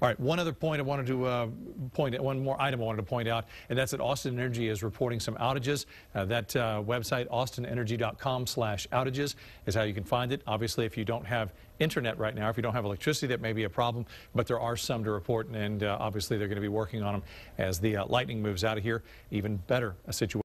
All right, one other point I wanted to uh, point out, one more item I wanted to point out, and that's that Austin Energy is reporting some outages. Uh, that uh, website, austinenergy.com slash outages, is how you can find it. Obviously, if you don't have internet right now, if you don't have electricity, that may be a problem, but there are some to report, and, and uh, obviously they're going to be working on them as the uh, lightning moves out of here. Even better a situation.